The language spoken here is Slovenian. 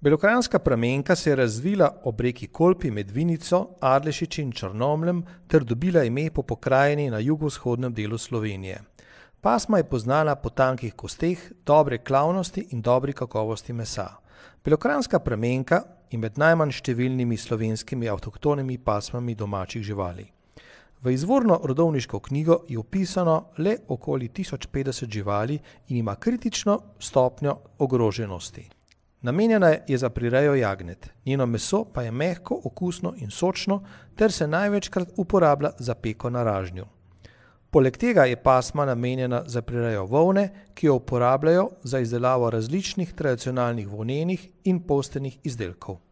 Belokranska pramenka se je razvila ob reki Kolpi med Vinico, Arlešičem in Črnomlem ter dobila ime po pokrajini na jugovzhodnem delu Slovenije. Pasma je poznala po tankih kosteh, dobre klavnosti in dobri kakovosti mesa. Belokranska pramenka je med najmanj številnimi slovenskimi avtoktonimi pasmami domačih živali. V izvorno rodovniško knjigo je opisano le okoli 1050 živali in ima kritično stopnjo ogroženosti. Namenjena je za prirejo jagnet, njeno meso pa je mehko, okusno in sočno, ter se največkrat uporablja za peko na ražnju. Poleg tega je pasma namenjena za prirejo volne, ki jo uporabljajo za izdelavo različnih tradicionalnih volnenih in postenih izdelkov.